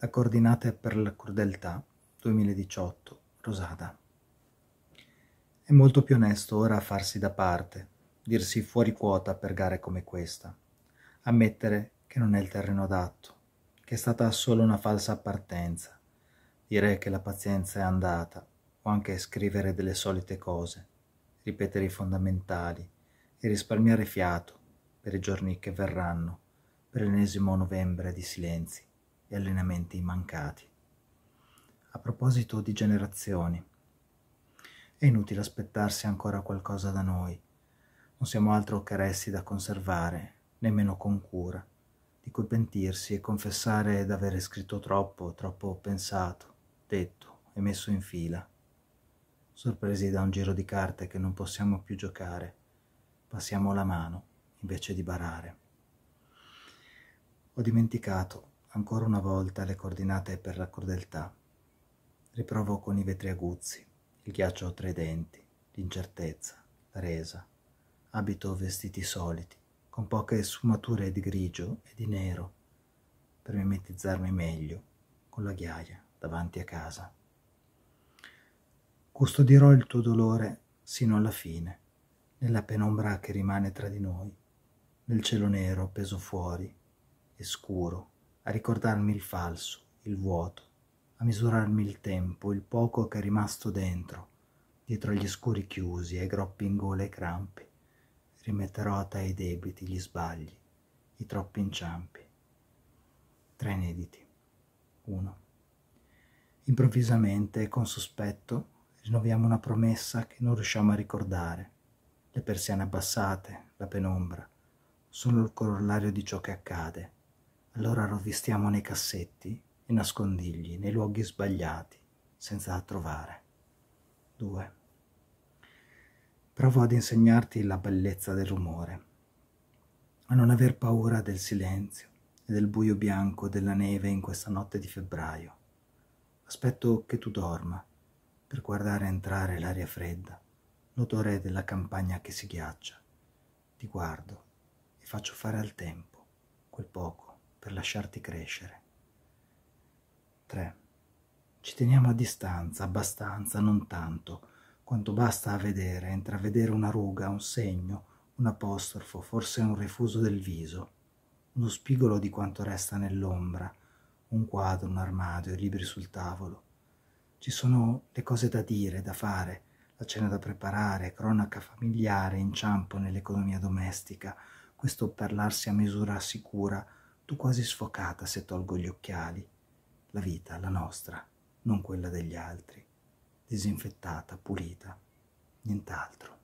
La coordinata per la crudeltà 2018, Rosada. È molto più onesto ora farsi da parte, dirsi fuori quota per gare come questa, ammettere che non è il terreno adatto, che è stata solo una falsa partenza, dire che la pazienza è andata, o anche scrivere delle solite cose, ripetere i fondamentali e risparmiare fiato per i giorni che verranno, per l'ennesimo novembre di silenzi e allenamenti mancati. A proposito di generazioni, è inutile aspettarsi ancora qualcosa da noi, non siamo altro che resti da conservare, nemmeno con cura, di cui pentirsi e confessare d'avere scritto troppo, troppo pensato, detto e messo in fila, sorpresi da un giro di carte che non possiamo più giocare, passiamo la mano invece di barare. Ho dimenticato ancora una volta le coordinate per la crudeltà. Riprovo con i vetri aguzzi, il ghiaccio tra i denti, l'incertezza, la resa. Abito vestiti soliti, con poche sfumature di grigio e di nero, per mimetizzarmi meglio con la ghiaia davanti a casa. Custodirò il tuo dolore sino alla fine, nella penombra che rimane tra di noi, nel cielo nero peso fuori e scuro a ricordarmi il falso, il vuoto, a misurarmi il tempo, il poco che è rimasto dentro, dietro agli scuri chiusi, ai groppi in gola e crampi. Rimetterò a te i debiti, gli sbagli, i troppi inciampi. Tre inediti. 1. Improvvisamente e con sospetto rinnoviamo una promessa che non riusciamo a ricordare. Le persiane abbassate, la penombra, sono il corollario di ciò che accade allora rovistiamo nei cassetti e nascondigli, nei luoghi sbagliati, senza trovare. 2. Provo ad insegnarti la bellezza del rumore, a non aver paura del silenzio e del buio bianco della neve in questa notte di febbraio. Aspetto che tu dorma per guardare entrare l'aria fredda, l'odore della campagna che si ghiaccia. Ti guardo e faccio fare al tempo quel poco per lasciarti crescere. 3. Ci teniamo a distanza, abbastanza, non tanto, quanto basta a vedere, a intravedere una ruga, un segno, un apostrofo, forse un rifuso del viso, uno spigolo di quanto resta nell'ombra, un quadro, un armadio, i libri sul tavolo. Ci sono le cose da dire, da fare, la cena da preparare, cronaca familiare, inciampo nell'economia domestica, questo parlarsi a misura sicura, tu quasi sfocata se tolgo gli occhiali. La vita, la nostra, non quella degli altri, disinfettata, pulita, nient'altro.